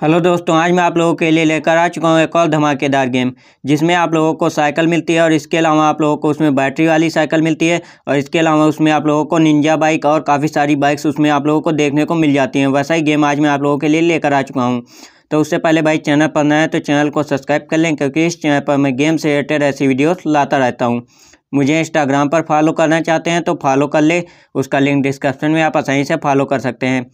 hello दोस्तों आज मैं आप लोगों के लिए लेकर आ चुका हूँ एक और धमाकेदार गेम जिसमें आप लोगों को साइकिल मिलती है और इसके अलावा आप लोगों को उसमें बैटरी वाली साइकिल मिलती है और इसके अलावा उसमें आप लोगों को निंजा बाइक और काफ़ी सारी बाइक्स उसमें आप लोगों को देखने को मिल जाती हैं वैसा ही गेम आज मैं आप लोगों के लिए लेकर आ चुका हूँ तो उससे पहले भाई चैनल पर नए तो चैनल को सब्सक्राइब कर लें क्योंकि इस चैनल पर मैं गेम से रिलेटेड ऐसी वीडियोज लाता रहता हूँ मुझे इंस्टाग्राम पर फॉलो करना चाहते हैं तो फॉलो कर ले उसका लिंक डिस्क्रिप्शन में आप आसानी से फॉलो कर सकते हैं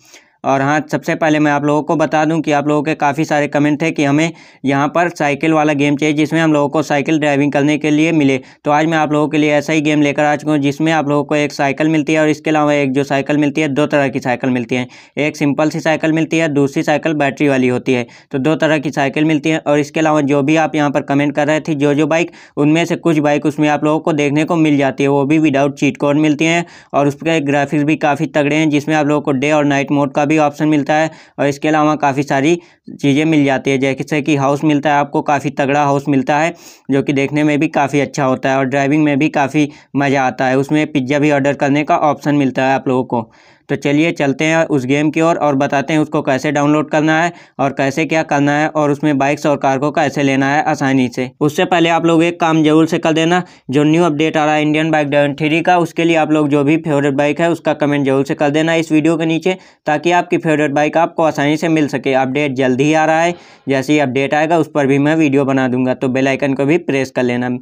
और हाँ सबसे पहले मैं आप लोगों को बता दूं कि आप लोगों के काफ़ी सारे कमेंट थे कि हमें यहाँ पर साइकिल वाला गेम चाहिए जिसमें हम लोगों को साइकिल ड्राइविंग करने के लिए मिले तो आज मैं आप लोगों के लिए ऐसा ही गेम लेकर आ चुका हूँ जिसमें आप लोगों को एक साइकिल मिलती है और इसके अलावा एक जो साइकिल मिलती है दो तरह की साइकिल मिलती है एक सिंपल सी साइकिल मिलती है दूसरी साइकिल बैटरी वाली होती है तो दो तरह की साइकिल मिलती है और इसके अलावा जो भी आप यहाँ पर कमेंट कर रहे थे जो जो बाइक उनमें से कुछ बाइक उसमें आप लोगों को देखने को मिल जाती है वो भी विदाउट चीट कोड मिलती हैं और उसके ग्राफिक्स भी काफ़ी तगड़े हैं जिसमें आप लोगों को डे और नाइट मोड का भी ऑप्शन मिलता है और इसके अलावा काफ़ी सारी चीज़ें मिल जाती है जैसे कि हाउस मिलता है आपको काफ़ी तगड़ा हाउस मिलता है जो कि देखने में भी काफ़ी अच्छा होता है और ड्राइविंग में भी काफ़ी मज़ा आता है उसमें पिज्ज़ा भी ऑर्डर करने का ऑप्शन मिलता है आप लोगों को तो चलिए चलते हैं उस गेम की ओर और, और बताते हैं उसको कैसे डाउनलोड करना है और कैसे क्या करना है और उसमें बाइक्स और कार को कैसे लेना है आसानी से उससे पहले आप लोग एक काम जरूर से कर देना जो न्यू अपडेट आ रहा है इंडियन बाइक डेवन थ्री का उसके लिए आप लोग जो भी फेवरेट बाइक है उसका कमेंट जरूर से कर देना इस वीडियो के नीचे ताकि आपकी फेवरेट बाइक आपको आसानी से मिल सके अपडेट जल्द ही आ रहा है जैसे ही अपडेट आएगा उस पर भी मैं वीडियो बना दूंगा तो बेलाइकन को भी प्रेस कर लेना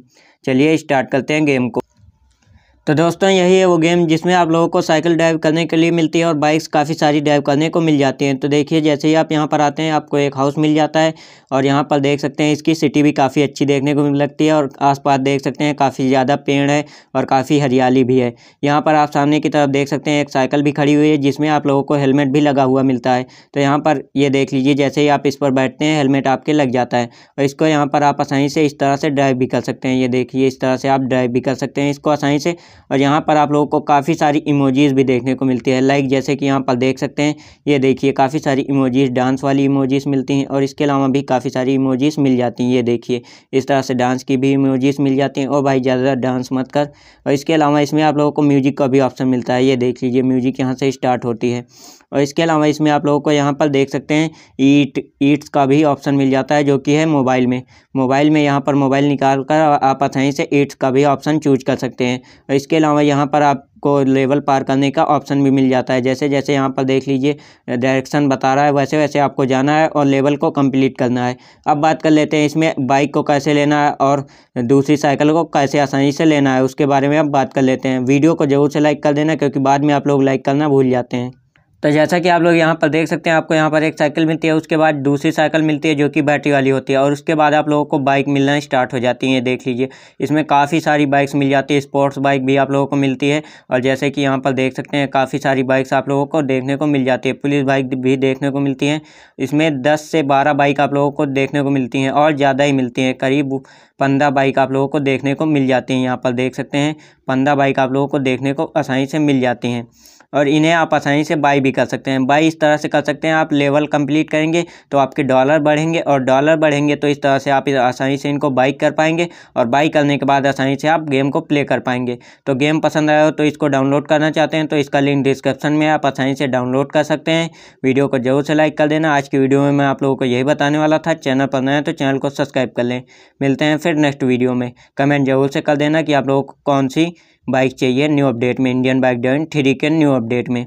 चलिए स्टार्ट करते हैं गेम को तो दोस्तों यही है वो गेम जिसमें आप लोगों को साइकिल ड्राइव करने के लिए मिलती है और बाइक्स काफ़ी सारी ड्राइव करने को मिल जाती हैं तो देखिए जैसे ही आप यहाँ पर आते हैं आपको एक हाउस मिल जाता है और यहाँ पर देख सकते हैं इसकी सिटी भी काफ़ी अच्छी देखने को मिल लगती है और आसपास देख सकते हैं काफ़ी ज़्यादा पेड़ है और काफ़ी हरियाली भी है यहाँ पर आप सामने की तरफ देख सकते हैं एक साइकिल भी खड़ी हुई है जिसमें आप लोगों को हेलमेट भी लगा हुआ मिलता है तो यहाँ पर ये देख लीजिए जैसे ही आप इस पर बैठते हैं हेलमेट आपके लग जाता है और इसको यहाँ पर आप आसानी से इस तरह से ड्राइव भी कर सकते हैं ये देखिए इस तरह से आप ड्राइव भी कर सकते हैं इसको आसानी से और यहाँ पर आप लोगों को काफ़ी सारी इमोजीज़ भी देखने को मिलती है लाइक जैसे कि यहाँ पर देख सकते हैं ये देखिए काफ़ी सारी इमोजीज़ डांस वाली इमोजीज़ मिलती हैं और इसके अलावा भी काफ़ी सारी इमोजीज़ मिल जाती हैं ये देखिए इस तरह से डांस की भी इमोजीज़ मिल जाती हैं और भाई ज़्यादा डांस मत कर और इसके अलावा इसमें आप लोगों को म्यूज़िक का भी ऑप्शन मिलता है ये देख लीजिए म्यूज़िक यहाँ से स्टार्ट होती है और इसके अलावा इसमें आप लोगों को यहाँ पर देख सकते हैं ईट ईट्स का भी ऑप्शन मिल जाता है जो कि है मोबाइल में मोबाइल में यहाँ पर मोबाइल निकाल कर आप आसानी से ईट्स का भी ऑप्शन चूज कर सकते हैं और इसके अलावा यहाँ पर आप को लेवल पार करने का ऑप्शन भी मिल जाता है जैसे जैसे यहाँ पर देख लीजिए डायरेक्शन बता रहा है वैसे वैसे आपको जाना है और लेवल को कंप्लीट करना है अब बात कर लेते हैं इसमें बाइक को कैसे लेना है और दूसरी साइकिल को कैसे आसानी से लेना है उसके बारे में अब बात कर लेते हैं वीडियो को ज़रूर से लाइक कर देना क्योंकि बाद में आप लोग लाइक करना भूल जाते हैं तो जैसा कि आप लोग यहाँ पर देख सकते हैं आपको यहाँ पर एक साइकिल मिलती है उसके बाद दूसरी साइकिल मिलती है जो कि बैटरी वाली होती है और उसके बाद आप लोगों को बाइक मिलना स्टार्ट हो जाती है देख लीजिए इसमें काफ़ी सारी बाइक्स मिल जाती है स्पोर्ट्स बाइक भी आप लोगों को मिलती है और जैसे कि यहाँ पर देख सकते हैं काफ़ी सारी बाइक्स आप लोगों को देखने को मिल जाती है पुलिस बाइक भी देखने को मिलती हैं इसमें दस से बारह बाइक आप लोगों को देखने को मिलती हैं और ज़्यादा ही मिलती हैं करीब पंद्रह बाइक आप लोगों को देखने को मिल जाती हैं यहाँ पर देख सकते हैं पंद्रह बाइक आप लोगों को देखने को आसानी से मिल जाती हैं और इन्हें आप आसानी से बाई भी कर सकते हैं बाई इस तरह से कर सकते हैं आप लेवल कंप्लीट करेंगे तो आपके डॉलर बढ़ेंगे और डॉलर बढ़ेंगे तो इस तरह से आप आसानी से इनको बाई कर पाएंगे और बाई करने के बाद आसानी से आप गेम को प्ले कर पाएंगे तो गेम पसंद आया हो तो इसको डाउनलोड करना चाहते हैं तो इसका लिंक डिस्क्रिप्शन में आप आसानी से डाउनलोड कर सकते हैं वीडियो को जरूर से लाइक कर देना आज की वीडियो में मैं आप लोगों को यही बताने वाला था चैनल पर नया तो चैनल को सब्सक्राइब कर लें मिलते हैं फिर नेक्स्ट वीडियो में कमेंट जरूर से कर देना कि आप लोगों को कौन सी बाइक चाहिए न्यू अपडेट में इंडियन बाइक डेवन थ्री के न्यू अपडेट में